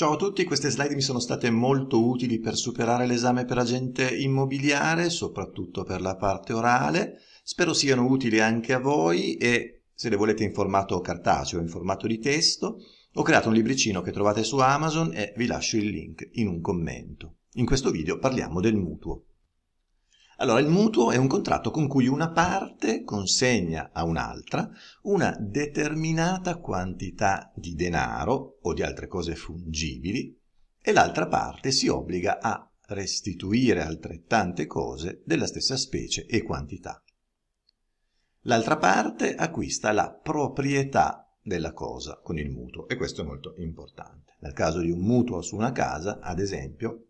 Ciao a tutti, queste slide mi sono state molto utili per superare l'esame per agente immobiliare, soprattutto per la parte orale. Spero siano utili anche a voi e se le volete in formato cartaceo, in formato di testo, ho creato un libricino che trovate su Amazon e vi lascio il link in un commento. In questo video parliamo del mutuo. Allora, il mutuo è un contratto con cui una parte consegna a un'altra una determinata quantità di denaro o di altre cose fungibili e l'altra parte si obbliga a restituire altrettante cose della stessa specie e quantità. L'altra parte acquista la proprietà della cosa con il mutuo e questo è molto importante. Nel caso di un mutuo su una casa, ad esempio,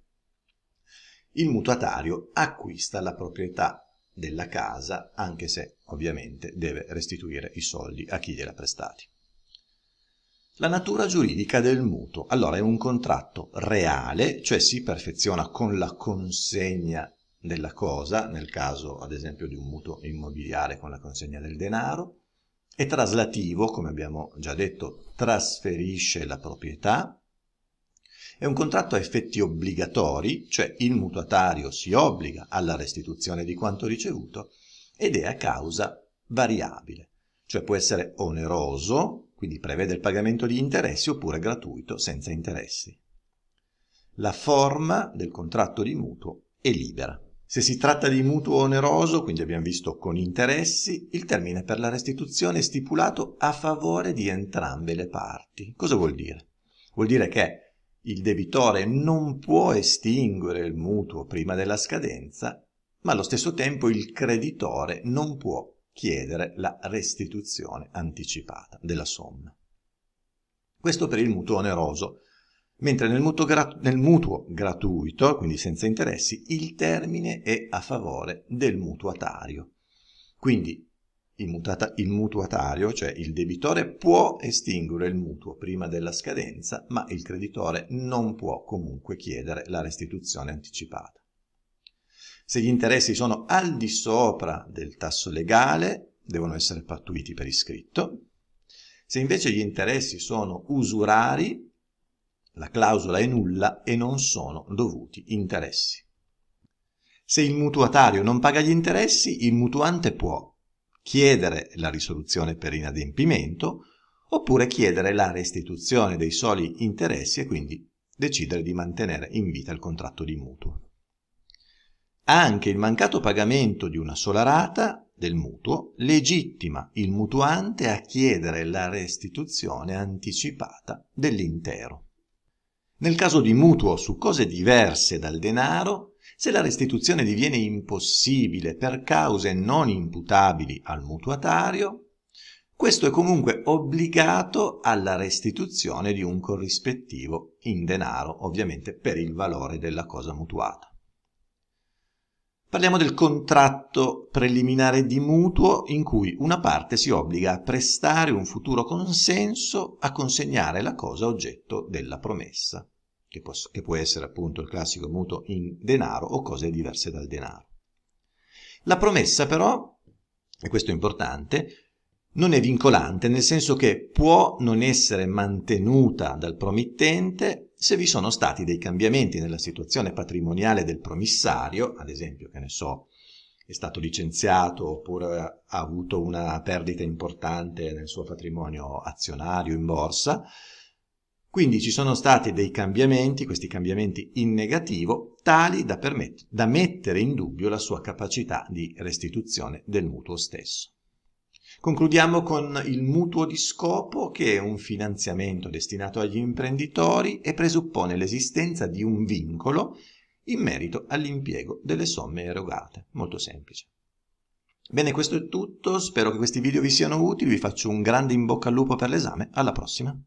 il mutuatario acquista la proprietà della casa, anche se ovviamente deve restituire i soldi a chi gliela ha prestati. La natura giuridica del mutuo. Allora è un contratto reale, cioè si perfeziona con la consegna della cosa, nel caso ad esempio di un mutuo immobiliare con la consegna del denaro, è traslativo, come abbiamo già detto, trasferisce la proprietà è un contratto a effetti obbligatori, cioè il mutuatario si obbliga alla restituzione di quanto ricevuto ed è a causa variabile, cioè può essere oneroso, quindi prevede il pagamento di interessi, oppure gratuito, senza interessi. La forma del contratto di mutuo è libera. Se si tratta di mutuo oneroso, quindi abbiamo visto con interessi, il termine per la restituzione è stipulato a favore di entrambe le parti. Cosa vuol dire? Vuol dire che il debitore non può estinguere il mutuo prima della scadenza, ma allo stesso tempo il creditore non può chiedere la restituzione anticipata della somma. Questo per il mutuo oneroso, mentre nel mutuo, grat- nel mutuo, gratuito, quindi senza interessi, il termine è a favore del mutuatario. Quindi Immutata, il mutuatario, cioè il debitore, può estinguere il mutuo prima della scadenza, ma il creditore non può comunque chiedere la restituzione anticipata. Se gli interessi sono al di sopra del tasso legale, devono essere pattuiti per iscritto. Se invece gli interessi sono usurari, la clausola è nulla e non sono dovuti interessi. Se il mutuatario non paga gli interessi, il mutuante può chiedere la risoluzione per inadempimento oppure chiedere la restituzione dei soli interessi e quindi decidere di mantenere in vita il contratto di mutuo. Anche il mancato pagamento di una sola rata del mutuo legittima il mutuante a chiedere la restituzione anticipata dell'intero. Nel caso di mutuo su cose diverse dal denaro, se la restituzione diviene impossibile per cause non imputabili al mutuatario, questo è comunque obbligato alla restituzione di un corrispettivo in denaro, ovviamente per il valore della cosa mutuata. Parliamo del contratto preliminare di mutuo in cui una parte si obbliga a prestare un futuro consenso a consegnare la cosa oggetto della promessa che può, che può essere appunto il classico mutuo in denaro o cose diverse dal denaro. La promessa però, e questo è importante, non è vincolante, nel senso che può non essere mantenuta dal promittente se vi sono stati dei cambiamenti nella situazione patrimoniale del promissario, ad esempio, che ne so, è stato licenziato oppure ha avuto una perdita importante nel suo patrimonio azionario in borsa, quindi ci sono stati dei cambiamenti, questi cambiamenti in negativo, tali da, permet- da mettere in dubbio la sua capacità di restituzione del mutuo stesso. Concludiamo con il mutuo di scopo, che è un finanziamento destinato agli imprenditori e presuppone l'esistenza di un vincolo in merito all'impiego delle somme erogate. Molto semplice. Bene, questo è tutto, spero che questi video vi siano utili, vi faccio un grande in bocca al lupo per l'esame, alla prossima!